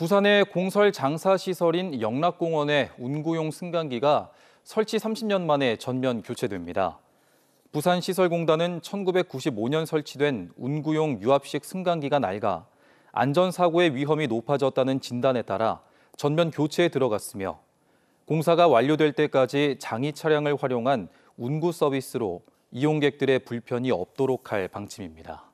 부산의 공설 장사 시설인 영락공원의 운구용 승강기가 설치 30년 만에 전면 교체됩니다. 부산시설공단은 1995년 설치된 운구용 유압식 승강기가 낡아 안전사고의 위험이 높아졌다는 진단에 따라 전면 교체에 들어갔으며 공사가 완료될 때까지 장이 차량을 활용한 운구 서비스로 이용객들의 불편이 없도록 할 방침입니다.